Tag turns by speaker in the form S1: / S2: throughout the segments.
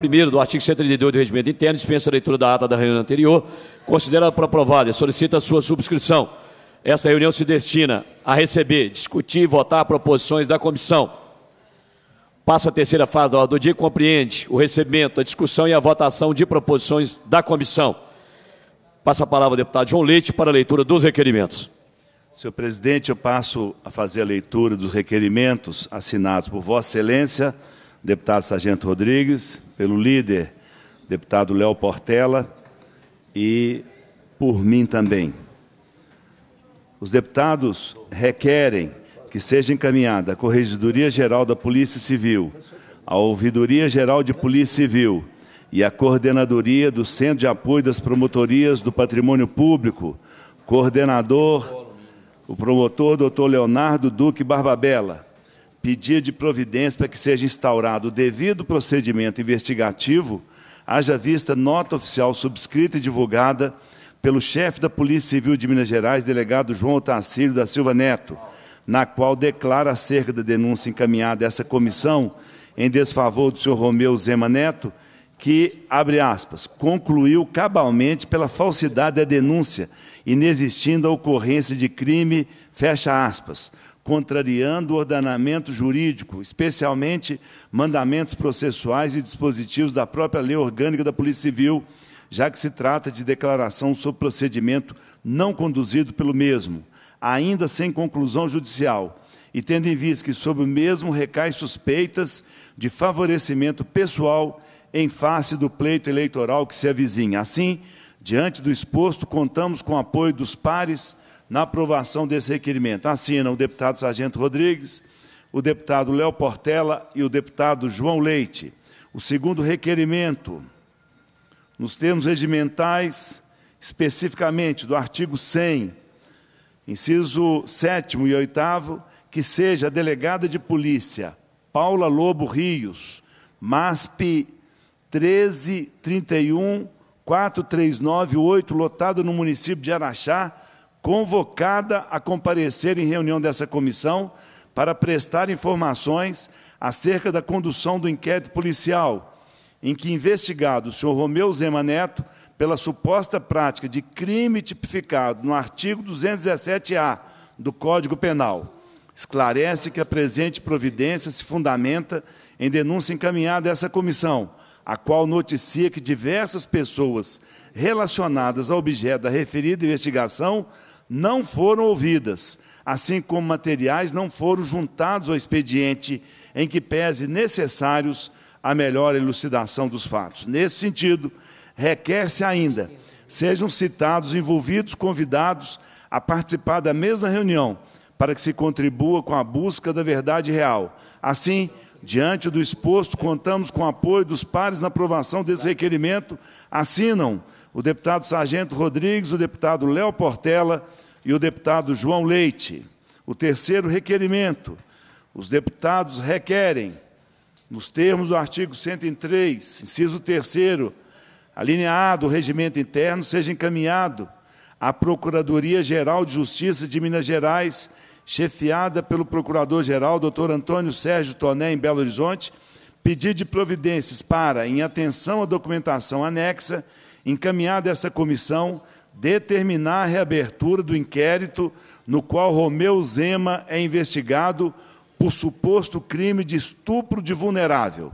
S1: Primeiro, do artigo 132 do Regimento Interno, dispensa a leitura da ata da reunião anterior, considera para aprovada e solicita a sua subscrição. Esta reunião se destina a receber, discutir e votar proposições da comissão. Passa a terceira fase da ordem do dia e compreende o recebimento, a discussão e a votação de proposições da comissão. Passa a palavra ao deputado João Leite para a leitura dos requerimentos. Senhor presidente, eu passo a fazer a leitura dos
S2: requerimentos assinados por Vossa Excelência deputado Sargento Rodrigues, pelo líder, deputado Léo Portela, e por mim também. Os deputados requerem que seja encaminhada à Corregedoria Geral da Polícia Civil, à Ouvidoria Geral de Polícia Civil e à Coordenadoria do Centro de Apoio das Promotorias do Patrimônio Público, coordenador, o promotor Dr. Leonardo Duque Barbabella, pedir de providência para que seja instaurado o devido procedimento investigativo, haja vista nota oficial subscrita e divulgada pelo chefe da Polícia Civil de Minas Gerais, delegado João Otacílio da Silva Neto, na qual declara acerca da denúncia encaminhada a essa comissão em desfavor do senhor Romeu Zema Neto, que, abre aspas, concluiu cabalmente pela falsidade da denúncia, inexistindo a ocorrência de crime, fecha aspas, contrariando o ordenamento jurídico, especialmente mandamentos processuais e dispositivos da própria Lei Orgânica da Polícia Civil, já que se trata de declaração sobre procedimento não conduzido pelo mesmo, ainda sem conclusão judicial, e tendo em vista que sob o mesmo recai suspeitas de favorecimento pessoal em face do pleito eleitoral que se avizinha. Assim, Diante do exposto, contamos com o apoio dos pares na aprovação desse requerimento. Assinam o deputado Sargento Rodrigues, o deputado Léo Portela e o deputado João Leite. O segundo requerimento, nos termos regimentais, especificamente do artigo 100, inciso 7 e 8, que seja a delegada de polícia Paula Lobo Rios, MASP 1331 4398, lotada no município de Araxá, convocada a comparecer em reunião dessa comissão para prestar informações acerca da condução do inquérito policial, em que investigado o senhor Romeu Zema Neto pela suposta prática de crime tipificado no artigo 217-A do Código Penal. Esclarece que a presente providência se fundamenta em denúncia encaminhada a essa comissão a qual noticia que diversas pessoas relacionadas ao objeto da referida investigação não foram ouvidas, assim como materiais não foram juntados ao expediente em que pese necessários a melhor elucidação dos fatos. Nesse sentido, requer-se ainda sejam citados envolvidos convidados a participar da mesma reunião, para que se contribua com a busca da verdade real. Assim, Diante do exposto, contamos com o apoio dos pares na aprovação desse requerimento. Assinam o deputado Sargento Rodrigues, o deputado Léo Portela e o deputado João Leite. O terceiro requerimento. Os deputados requerem, nos termos do artigo 103, inciso 3 alineado o regimento interno, seja encaminhado à Procuradoria-Geral de Justiça de Minas Gerais chefiada pelo Procurador-Geral, Dr. Antônio Sérgio Toné, em Belo Horizonte, pedir de providências para, em atenção à documentação anexa, encaminhada esta comissão, determinar a reabertura do inquérito no qual Romeu Zema é investigado por suposto crime de estupro de vulnerável.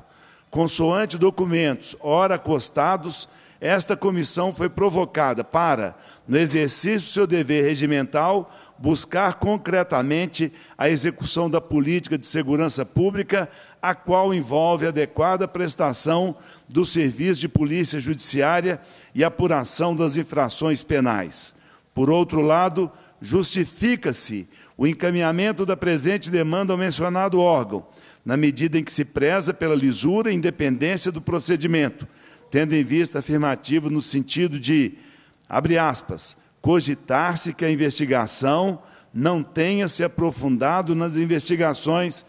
S2: Consoante documentos, ora acostados, esta comissão foi provocada para, no exercício do seu dever regimental, buscar concretamente a execução da política de segurança pública, a qual envolve adequada prestação do serviço de polícia judiciária e apuração das infrações penais. Por outro lado, justifica-se o encaminhamento da presente demanda ao mencionado órgão, na medida em que se preza pela lisura e independência do procedimento, tendo em vista afirmativo no sentido de, abre aspas, cogitar-se que a investigação não tenha se aprofundado nas investigações.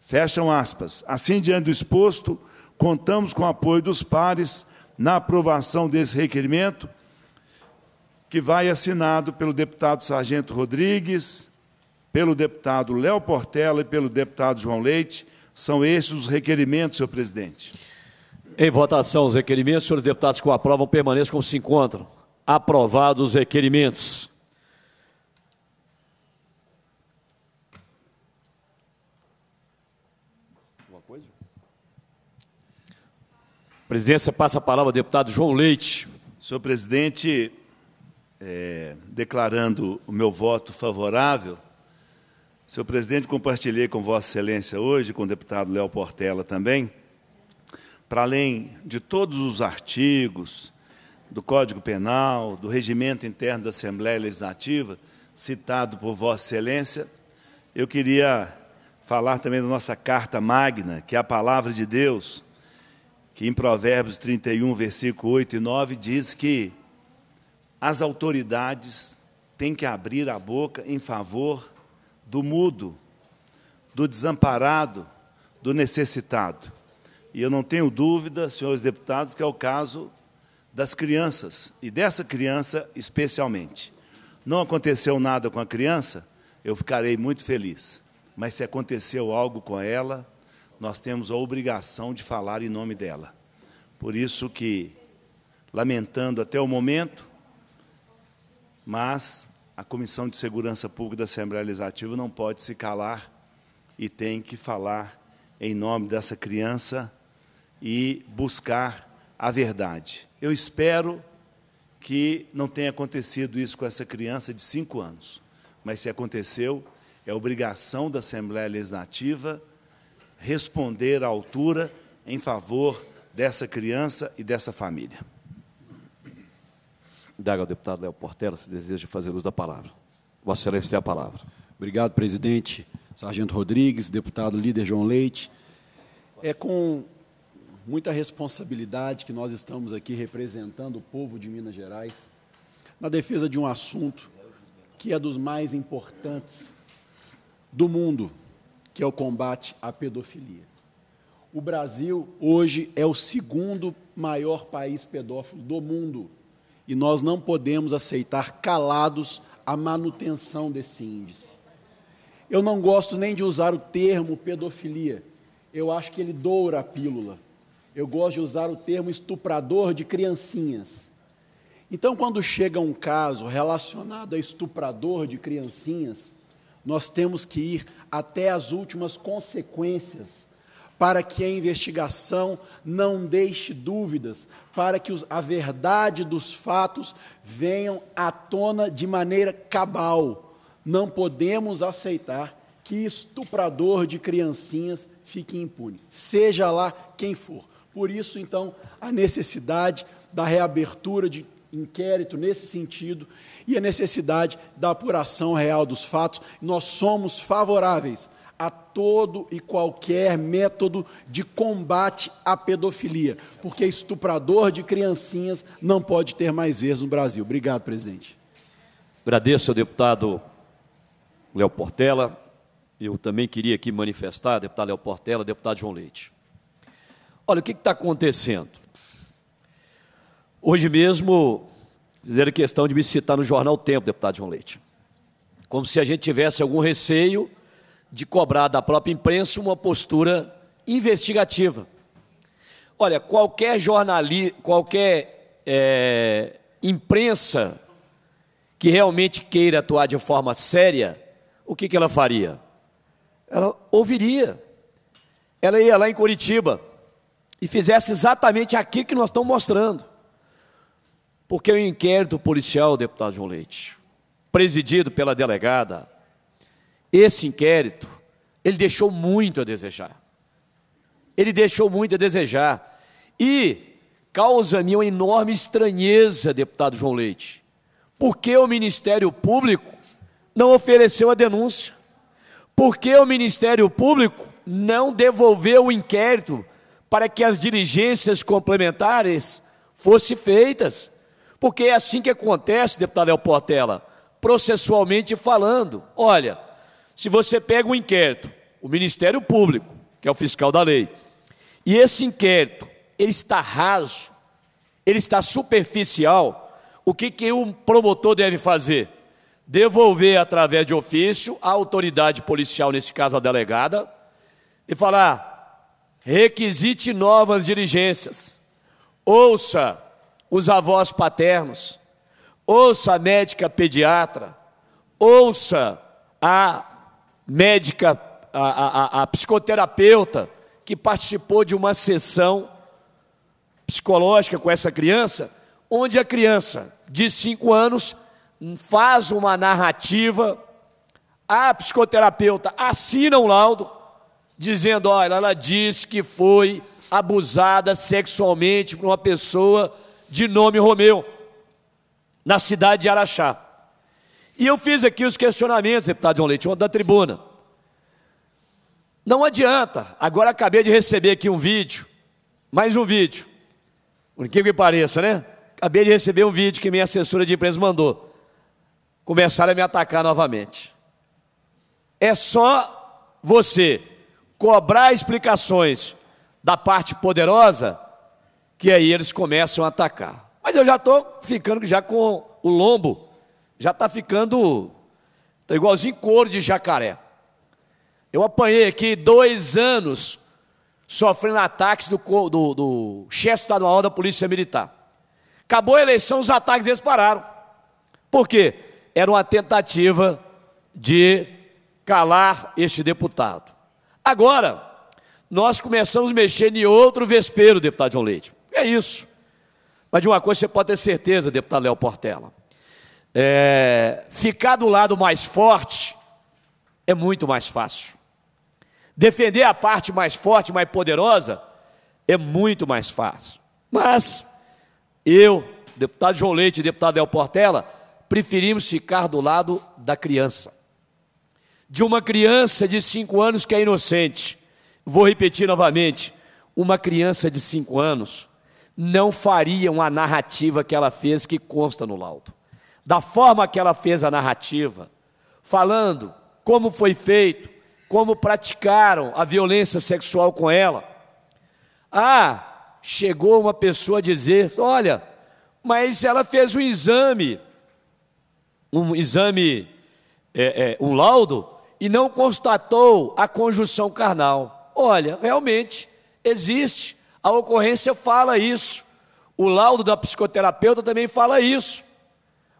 S2: Fecham aspas. Assim, diante do exposto, contamos com o apoio dos pares na aprovação desse requerimento, que vai assinado pelo deputado Sargento Rodrigues, pelo deputado Léo Portela e pelo
S1: deputado João Leite. São esses os requerimentos, senhor presidente. Em votação, os requerimentos, senhores deputados que o aprovam permaneçam como se encontram aprovados os requerimentos. presidência passa a palavra ao deputado João Leite. Senhor presidente, é,
S2: declarando o meu voto favorável, senhor presidente, compartilhei com Vossa Excelência hoje, com o deputado Léo Portela também, para além de todos os artigos, do Código Penal, do Regimento Interno da Assembleia Legislativa, citado por Vossa Excelência, eu queria falar também da nossa carta magna, que é a palavra de Deus, que em Provérbios 31, versículo 8 e 9 diz que as autoridades têm que abrir a boca em favor do mudo, do desamparado, do necessitado. E eu não tenho dúvida, senhores deputados, que é o caso das crianças, e dessa criança especialmente. Não aconteceu nada com a criança, eu ficarei muito feliz. Mas se aconteceu algo com ela, nós temos a obrigação de falar em nome dela. Por isso que, lamentando até o momento, mas a Comissão de Segurança Pública da Assembleia Legislativa não pode se calar e tem que falar em nome dessa criança e buscar a verdade. Eu espero que não tenha acontecido isso com essa criança de cinco anos, mas se aconteceu, é obrigação da Assembleia Legislativa responder à altura em favor dessa criança
S3: e dessa família. Daga ao deputado Léo Portela, se deseja fazer uso da palavra. Vossa Excelência tem a palavra. Obrigado, presidente. Sargento Rodrigues, deputado líder João Leite. É com muita responsabilidade que nós estamos aqui representando o povo de Minas Gerais na defesa de um assunto que é dos mais importantes do mundo, que é o combate à pedofilia. O Brasil hoje é o segundo maior país pedófilo do mundo e nós não podemos aceitar calados a manutenção desse índice. Eu não gosto nem de usar o termo pedofilia. Eu acho que ele doura a pílula. Eu gosto de usar o termo estuprador de criancinhas. Então, quando chega um caso relacionado a estuprador de criancinhas, nós temos que ir até as últimas consequências para que a investigação não deixe dúvidas, para que os, a verdade dos fatos venham à tona de maneira cabal. Não podemos aceitar que estuprador de criancinhas fique impune, seja lá quem for. Por isso, então, a necessidade da reabertura de inquérito nesse sentido e a necessidade da apuração real dos fatos. Nós somos favoráveis a todo e qualquer método de combate à pedofilia, porque estuprador de criancinhas não pode ter mais vezes no Brasil. Obrigado, presidente.
S1: Agradeço ao deputado Léo Portela. Eu também queria aqui manifestar, deputado Léo Portela, deputado João Leite. Olha, o que está acontecendo? Hoje mesmo, fizeram questão de me citar no jornal Tempo, deputado João Leite. Como se a gente tivesse algum receio de cobrar da própria imprensa uma postura investigativa. Olha, qualquer jornalista, qualquer é, imprensa que realmente queira atuar de forma séria, o que, que ela faria? Ela ouviria. Ela ia lá em Curitiba e fizesse exatamente aquilo que nós estamos mostrando. Porque o inquérito policial, deputado João Leite, presidido pela delegada, esse inquérito, ele deixou muito a desejar. Ele deixou muito a desejar. E causa-me uma enorme estranheza, deputado João Leite, porque o Ministério Público não ofereceu a denúncia. Porque o Ministério Público não devolveu o inquérito para que as diligências complementares fossem feitas. Porque é assim que acontece, deputado El Portela, processualmente falando. Olha, se você pega um inquérito, o Ministério Público, que é o fiscal da lei, e esse inquérito, ele está raso, ele está superficial, o que, que o promotor deve fazer? Devolver através de ofício à autoridade policial, nesse caso a delegada, e falar: requisite novas diligências, ouça os avós paternos, ouça a médica pediatra, ouça a médica, a, a, a psicoterapeuta que participou de uma sessão psicológica com essa criança, onde a criança de cinco anos faz uma narrativa, a psicoterapeuta assina um laudo, dizendo: olha, ela disse que foi abusada sexualmente por uma pessoa de nome Romeu, na cidade de Araxá. E eu fiz aqui os questionamentos, deputado João Leite, da tribuna. Não adianta, agora acabei de receber aqui um vídeo, mais um vídeo, por que me pareça, né? Acabei de receber um vídeo que minha assessora de imprensa mandou. Começaram a me atacar novamente. É só você cobrar explicações da parte poderosa, que aí eles começam a atacar. Mas eu já estou ficando já com o lombo, já está ficando tá igualzinho couro de jacaré. Eu apanhei aqui dois anos sofrendo ataques do, do, do chefe estadual da Polícia Militar. Acabou a eleição, os ataques deles pararam. Por quê? Era uma tentativa de calar este deputado. Agora, nós começamos a mexer em outro vespeiro, deputado João Leite. É isso. Mas de uma coisa você pode ter certeza, deputado Léo Portela. É, ficar do lado mais forte é muito mais fácil. Defender a parte mais forte, mais poderosa, é muito mais fácil. Mas eu, deputado João Leite e deputado Léo Portela, preferimos ficar do lado da criança de uma criança de cinco anos que é inocente. Vou repetir novamente: uma criança de cinco anos não faria uma narrativa que ela fez que consta no laudo. Da forma que ela fez a narrativa, falando como foi feito, como praticaram a violência sexual com ela. Ah, chegou uma pessoa a dizer: olha, mas ela fez um exame, um exame, é, é, um laudo, e não constatou a conjunção carnal. Olha, realmente existe, a ocorrência fala isso, o laudo da psicoterapeuta também fala isso.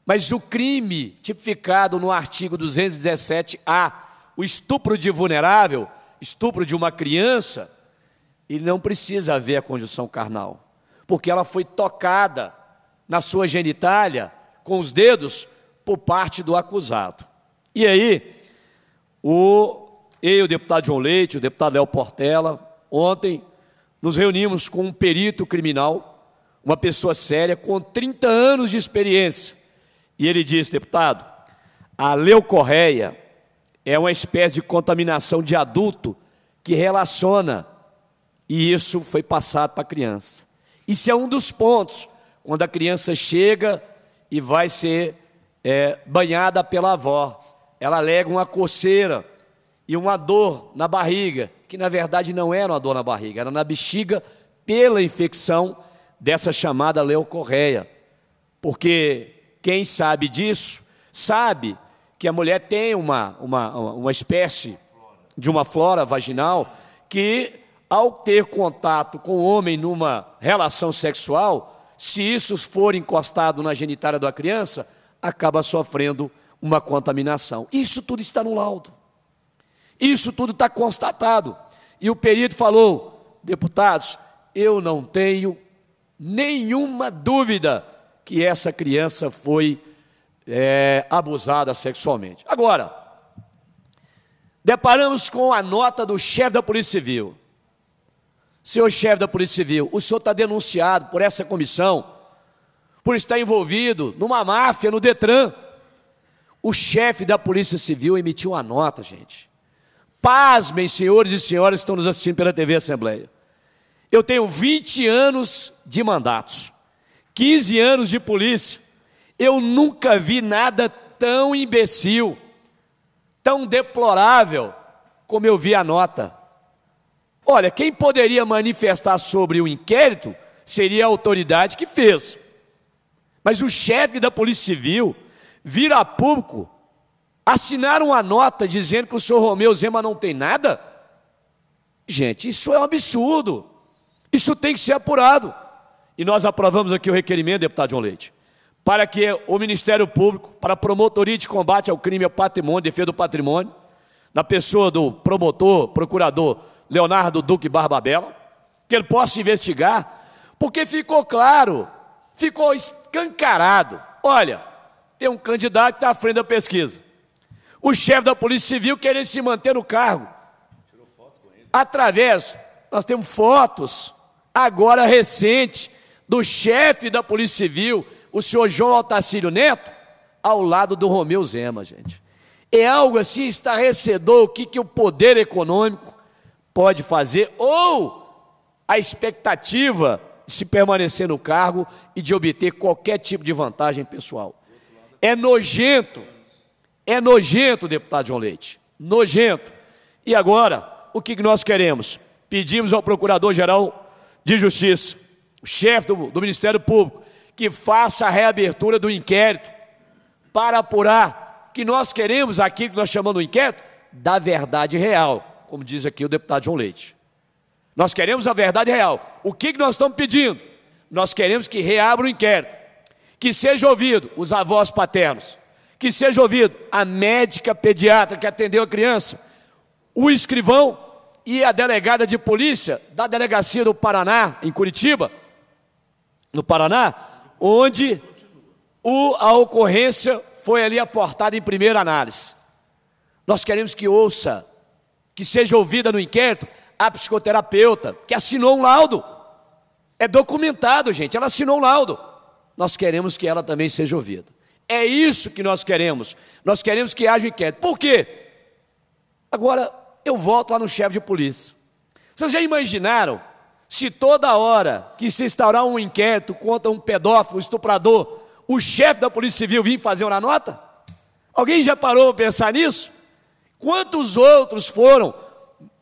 S1: Mas o crime tipificado no artigo 217A, o estupro de vulnerável, estupro de uma criança, ele não precisa haver a conjunção carnal, porque ela foi tocada na sua genitália com os dedos por parte do acusado. E aí, o, eu, o deputado João Leite, o deputado Léo Portela, ontem nos reunimos com um perito criminal, uma pessoa séria, com 30 anos de experiência. E ele disse, deputado, a leucorreia é uma espécie de contaminação de adulto que relaciona, e isso foi passado para a criança. Isso é um dos pontos, quando a criança chega e vai ser é, banhada pela avó. Ela alega uma coceira e uma dor na barriga, que na verdade não era uma dor na barriga, era na bexiga pela infecção dessa chamada leucorreia. Porque quem sabe disso, sabe que a mulher tem uma, uma, uma espécie de uma flora vaginal que, ao ter contato com o homem numa relação sexual, se isso for encostado na genitália da criança, acaba sofrendo uma contaminação. Isso tudo está no laudo. Isso tudo está constatado. E o perito falou: deputados, eu não tenho nenhuma dúvida que essa criança foi é, abusada sexualmente. Agora, deparamos com a nota do chefe da Polícia Civil. Senhor chefe da Polícia Civil, o senhor está denunciado por essa comissão por estar envolvido numa máfia no Detran o chefe da Polícia Civil emitiu uma nota, gente. Pasmem, senhores e senhoras que estão nos assistindo pela TV Assembleia. Eu tenho 20 anos de mandatos, 15 anos de polícia. Eu nunca vi nada tão imbecil, tão deplorável, como eu vi a nota. Olha, quem poderia manifestar sobre o inquérito seria a autoridade que fez. Mas o chefe da Polícia Civil vir a público assinar uma nota dizendo que o senhor Romeu Zema não tem nada? Gente, isso é um absurdo. Isso tem que ser apurado. E nós aprovamos aqui o requerimento, deputado João Leite, para que o Ministério Público, para a Promotoria de Combate ao Crime ao Patrimônio, Defesa do Patrimônio, na pessoa do promotor, procurador Leonardo Duque Barbabella, que ele possa investigar, porque ficou claro, ficou escancarado. Olha, tem um candidato que está à frente da pesquisa. O chefe da Polícia Civil querer se manter no cargo. Através, nós temos fotos, agora recente, do chefe da Polícia Civil, o senhor João Altacílio Neto, ao lado do Romeu Zema, gente. É algo assim estarrecedor o que, que o poder econômico pode fazer ou a expectativa de se permanecer no cargo e de obter qualquer tipo de vantagem pessoal. É nojento. É nojento, deputado João Leite. Nojento. E agora, o que nós queremos? Pedimos ao Procurador-Geral de Justiça, o chefe do, do Ministério Público, que faça a reabertura do inquérito para apurar que nós queremos aquilo que nós chamamos de inquérito da verdade real, como diz aqui o deputado João Leite. Nós queremos a verdade real. O que, que nós estamos pedindo? Nós queremos que reabra o inquérito que seja ouvido os avós paternos, que seja ouvido a médica pediatra que atendeu a criança, o escrivão e a delegada de polícia da delegacia do Paraná, em Curitiba, no Paraná, onde o, a ocorrência foi ali aportada em primeira análise. Nós queremos que ouça, que seja ouvida no inquérito a psicoterapeuta que assinou um laudo. É documentado, gente, ela assinou um laudo nós queremos que ela também seja ouvida. É isso que nós queremos. Nós queremos que haja inquérito. Por quê? Agora, eu volto lá no chefe de polícia. Vocês já imaginaram se toda hora que se instaurar um inquérito contra um pedófilo, um estuprador, o chefe da Polícia Civil vir fazer uma nota? Alguém já parou para pensar nisso? Quantos outros foram,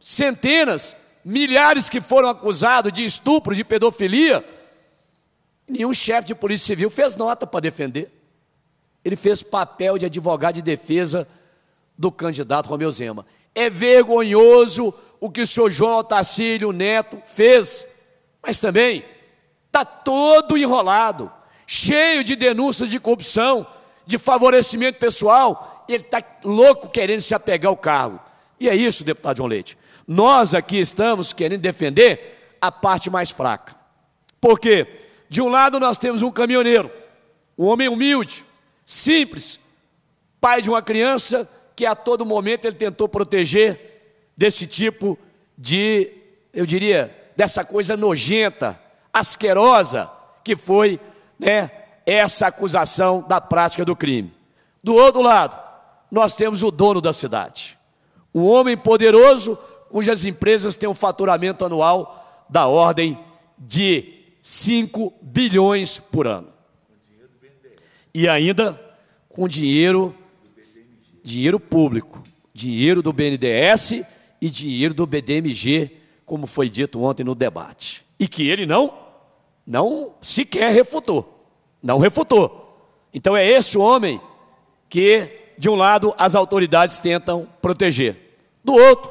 S1: centenas, milhares que foram acusados de estupro, de pedofilia, nenhum chefe de polícia civil fez nota para defender. Ele fez papel de advogado de defesa do candidato Romeu Zema. É vergonhoso o que o senhor João Otacílio Neto fez, mas também está todo enrolado, cheio de denúncias de corrupção, de favorecimento pessoal, ele está louco querendo se apegar ao cargo. E é isso, deputado João Leite. Nós aqui estamos querendo defender a parte mais fraca. Por quê? De um lado nós temos um caminhoneiro, um homem humilde, simples, pai de uma criança que a todo momento ele tentou proteger desse tipo de, eu diria, dessa coisa nojenta, asquerosa, que foi né, essa acusação da prática do crime. Do outro lado, nós temos o dono da cidade, um homem poderoso cujas empresas têm um faturamento anual da ordem de 5 bilhões por ano. E ainda com dinheiro, dinheiro público, dinheiro do BNDES e dinheiro do BDMG, como foi dito ontem no debate. E que ele não, não sequer refutou. Não refutou. Então é esse homem que, de um lado, as autoridades tentam proteger. Do outro,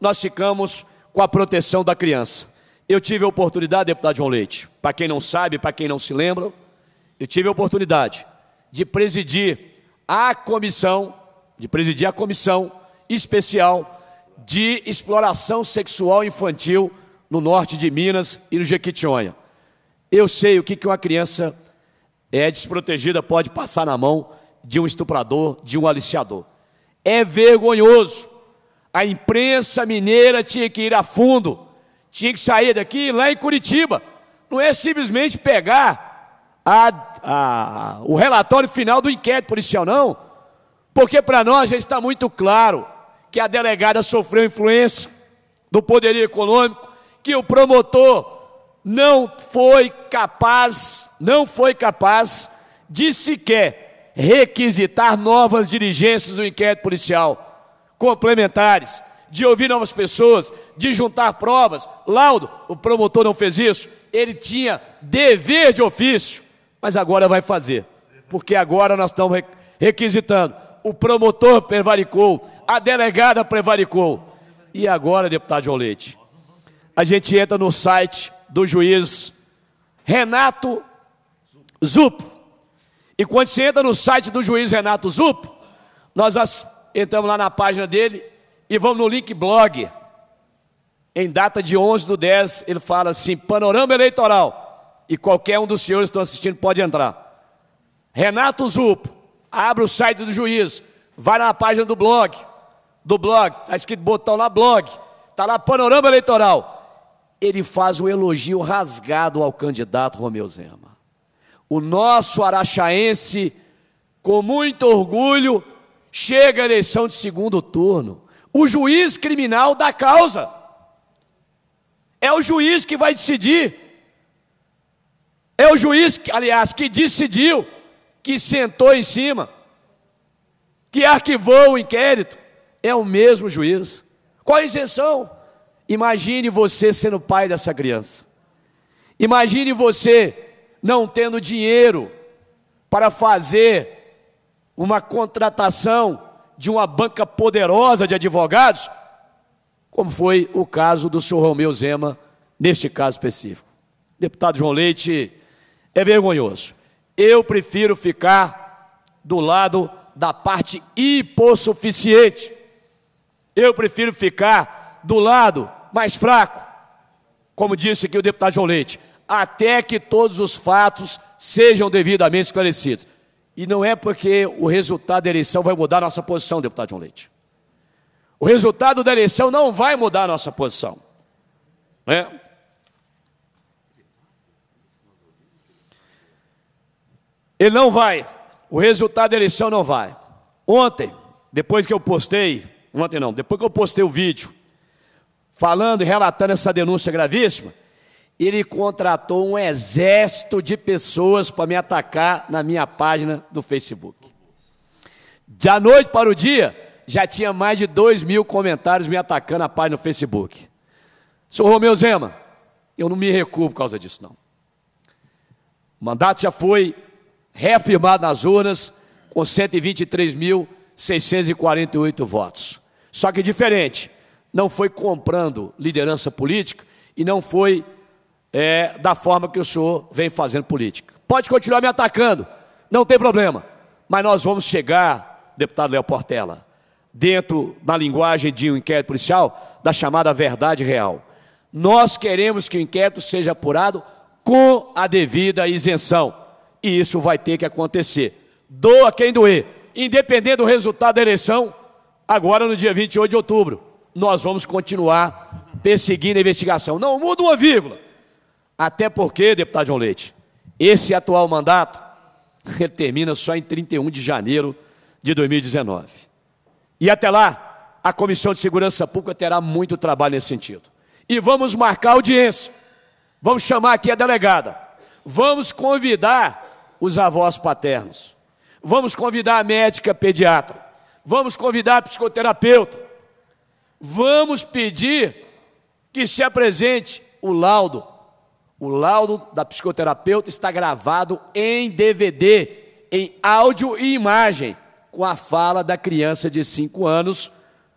S1: nós ficamos com a proteção da criança. Eu tive a oportunidade, deputado João Leite, para quem não sabe, para quem não se lembra, eu tive a oportunidade de presidir a comissão, de presidir a comissão especial de exploração sexual infantil no norte de Minas e no Jequitinhonha. Eu sei o que uma criança é desprotegida pode passar na mão de um estuprador, de um aliciador. É vergonhoso. A imprensa mineira tinha que ir a fundo tinha que sair daqui lá em Curitiba. Não é simplesmente pegar a, a, o relatório final do inquérito policial, não. Porque para nós já está muito claro que a delegada sofreu influência do poder econômico, que o promotor não foi capaz, não foi capaz de sequer requisitar novas diligências do inquérito policial complementares de ouvir novas pessoas, de juntar provas. Laudo, o promotor não fez isso, ele tinha dever de ofício, mas agora vai fazer, porque agora nós estamos requisitando. O promotor prevaricou, a delegada prevaricou. E agora, deputado João Leite, a gente entra no site do juiz Renato Zup. E quando você entra no site do juiz Renato Zup, nós entramos lá na página dele e vão no link blog. Em data de 11 do 10, ele fala assim: panorama eleitoral. E qualquer um dos senhores que estão assistindo pode entrar. Renato Zupo, abre o site do juiz, vai na página do blog, do blog, está escrito botão lá blog, está lá panorama eleitoral. Ele faz um elogio rasgado ao candidato Romeu Zema. O nosso araxaense, com muito orgulho, chega à eleição de segundo turno o juiz criminal da causa. É o juiz que vai decidir. É o juiz, aliás, que decidiu, que sentou em cima, que arquivou o inquérito. É o mesmo juiz. Qual a isenção? Imagine você sendo pai dessa criança. Imagine você não tendo dinheiro para fazer uma contratação de uma banca poderosa de advogados, como foi o caso do senhor Romeu Zema, neste caso específico. Deputado João Leite, é vergonhoso. Eu prefiro ficar do lado da parte hipossuficiente. Eu prefiro ficar do lado mais fraco, como disse aqui o deputado João Leite, até que todos os fatos sejam devidamente esclarecidos. E não é porque o resultado da eleição vai mudar a nossa posição, deputado João Leite. O resultado da eleição não vai mudar a nossa posição. É. Ele não vai. O resultado da eleição não vai. Ontem, depois que eu postei, ontem não, depois que eu postei o vídeo falando e relatando essa denúncia gravíssima, ele contratou um exército de pessoas para me atacar na minha página do Facebook. Da noite para o dia, já tinha mais de dois mil comentários me atacando na página do Facebook. Sou Romeu Zema, eu não me recuo por causa disso, não. O mandato já foi reafirmado nas urnas com 123.648 votos. Só que diferente, não foi comprando liderança política e não foi é, da forma que o senhor vem fazendo política. Pode continuar me atacando, não tem problema. Mas nós vamos chegar, deputado Léo Portela, dentro da linguagem de um inquérito policial, da chamada verdade real. Nós queremos que o inquérito seja apurado com a devida isenção. E isso vai ter que acontecer. Doa quem doer. Independente do resultado da eleição, agora no dia 28 de outubro, nós vamos continuar perseguindo a investigação. Não muda uma vírgula. Até porque, deputado João Leite, esse atual mandato ele termina só em 31 de janeiro de 2019. E até lá, a Comissão de Segurança Pública terá muito trabalho nesse sentido. E vamos marcar audiência. Vamos chamar aqui a delegada. Vamos convidar os avós paternos. Vamos convidar a médica pediatra. Vamos convidar a psicoterapeuta. Vamos pedir que se apresente o laudo o laudo da psicoterapeuta está gravado em DVD, em áudio e imagem, com a fala da criança de 5 anos,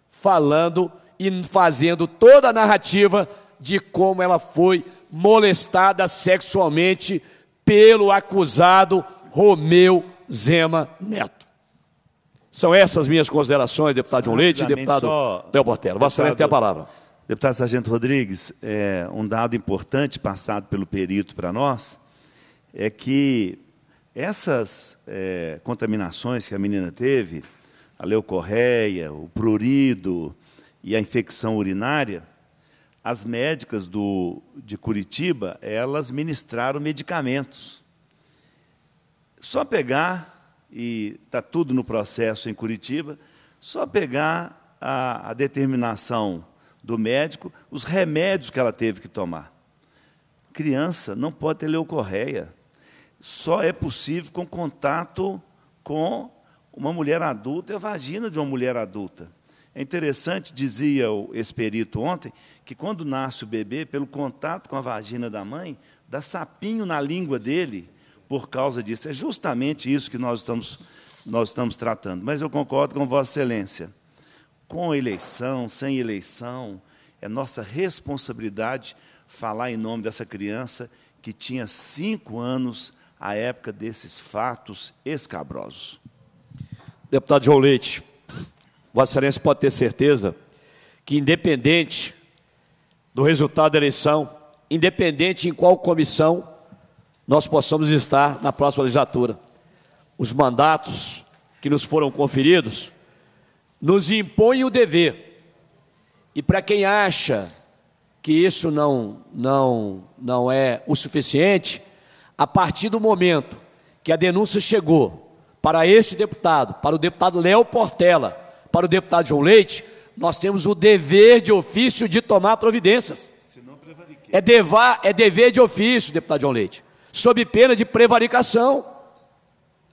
S1: falando e fazendo toda a narrativa de como ela foi molestada sexualmente pelo acusado Romeu Zema Neto. São essas minhas considerações, deputado João Leite e deputado Léo Botelho. Vossa Excelência tem a palavra. Deputado
S2: Sargento Rodrigues, é, um dado importante passado pelo perito para nós é que essas é, contaminações que a menina teve, a leucorreia, o prurido e a infecção urinária, as médicas do, de Curitiba, elas ministraram medicamentos. Só pegar, e está tudo no processo em Curitiba, só pegar a, a determinação do médico os remédios que ela teve que tomar. Criança não pode ter leucorreia. Só é possível com contato com uma mulher adulta e a vagina de uma mulher adulta. É interessante, dizia o esperito ontem, que quando nasce o bebê, pelo contato com a vagina da mãe, dá sapinho na língua dele por causa disso. É justamente isso que nós estamos, nós estamos tratando. Mas eu concordo com Vossa Excelência com eleição, sem eleição, é nossa responsabilidade falar em nome dessa criança que tinha cinco anos
S1: à época desses fatos escabrosos. Deputado João Leite, Vossa Excelência pode ter certeza que, independente do resultado da eleição, independente em qual comissão nós possamos estar na próxima legislatura, os mandatos que nos foram conferidos nos impõe o dever. E para quem acha que isso não, não, não é o suficiente, a partir do momento que a denúncia chegou para este deputado, para o deputado Léo Portela, para o deputado João Leite, nós temos o dever de ofício de tomar providências. É, devar, é dever de ofício, deputado João Leite, sob pena de prevaricação.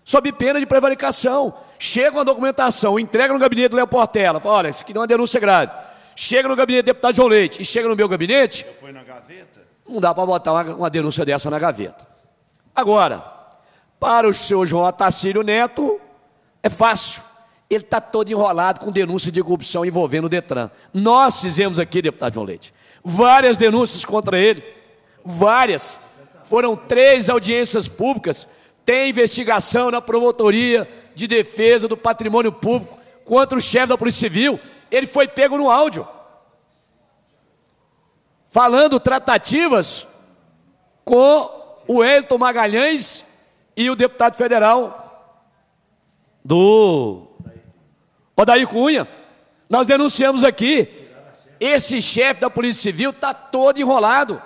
S1: Sob pena de prevaricação. Chega uma documentação, entrega no gabinete do Léo Portela. Fala, olha, isso aqui não é uma denúncia grave. Chega no gabinete do deputado João Leite e chega no meu gabinete. Eu ponho na gaveta? Não dá para botar uma, uma, denúncia dessa na gaveta. Agora, para o senhor João Atacílio Neto, é fácil. Ele está todo enrolado com denúncia de corrupção envolvendo o Detran. Nós fizemos aqui, deputado João Leite, várias denúncias contra ele. Várias. Foram três audiências públicas tem investigação na promotoria de defesa do patrimônio público contra o chefe da Polícia Civil. Ele foi pego no áudio. Falando tratativas com o Elton Magalhães e o deputado federal do Odair Cunha. Nós denunciamos aqui. Esse chefe da Polícia Civil está todo enrolado.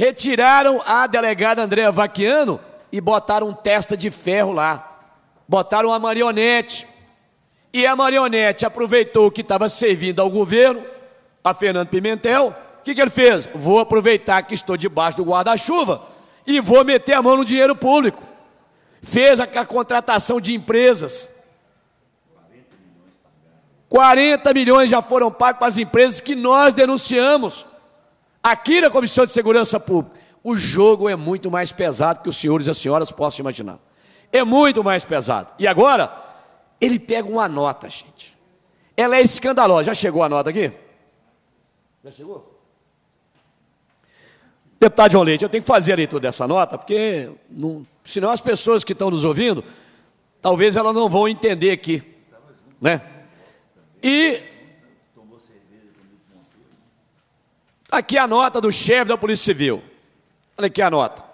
S1: Retiraram a delegada Andréa Vaquiano e botaram um testa de ferro lá. Botaram uma marionete. E a marionete aproveitou que estava servindo ao governo, a Fernando Pimentel. O que, que ele fez? Vou aproveitar que estou debaixo do guarda-chuva e vou meter a mão no dinheiro público. Fez a, a contratação de empresas. 40 milhões já foram pagos para as empresas que nós denunciamos. Aqui na Comissão de Segurança Pública, o jogo é muito mais pesado que os senhores e as senhoras possam imaginar. É muito mais pesado. E agora, ele pega uma nota, gente. Ela é escandalosa. Já chegou a nota aqui? Já chegou? Deputado João Leite, eu tenho que fazer a leitura dessa nota, porque não, senão as pessoas que estão nos ouvindo, talvez elas não vão entender aqui. Né? E Aqui a nota do chefe da Polícia Civil. Olha aqui a nota.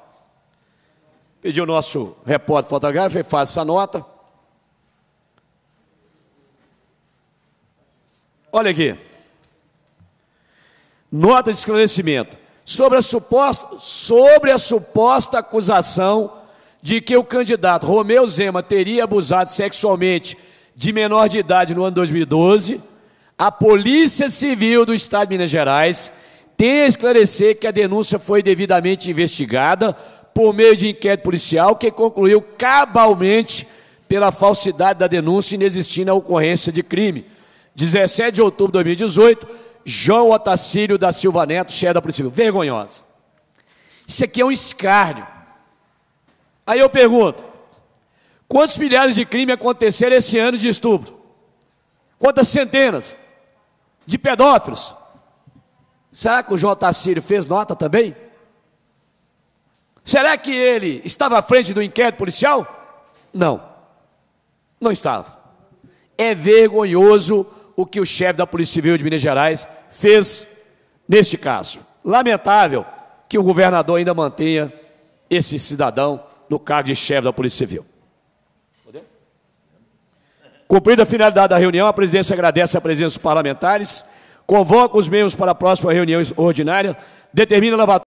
S1: Pediu o nosso repórter fotográfico, ele faz essa nota. Olha aqui. Nota de esclarecimento. Sobre a suposta, sobre a suposta acusação de que o candidato Romeu Zema teria abusado sexualmente de menor de idade no ano 2012, a Polícia Civil do Estado de Minas Gerais a esclarecer que a denúncia foi devidamente investigada por meio de inquérito policial que concluiu cabalmente pela falsidade da denúncia inexistindo a ocorrência de crime. 17 de outubro de 2018, João Otacílio da Silva Neto, chefe da Polícia Civil. Vergonhosa. Isso aqui é um escárnio. Aí eu pergunto, quantos milhares de crimes aconteceram esse ano de estupro? Quantas centenas de pedófilos? Será que o João Tassírio fez nota também? Será que ele estava à frente do inquérito policial? Não, não estava. É vergonhoso o que o chefe da Polícia Civil de Minas Gerais fez neste caso. Lamentável que o governador ainda mantenha esse cidadão no cargo de chefe da Polícia Civil. Cumprida a finalidade da reunião, a presidência agradece a presença dos parlamentares. Convoca os membros para a próxima reunião ordinária, determina a lavatória.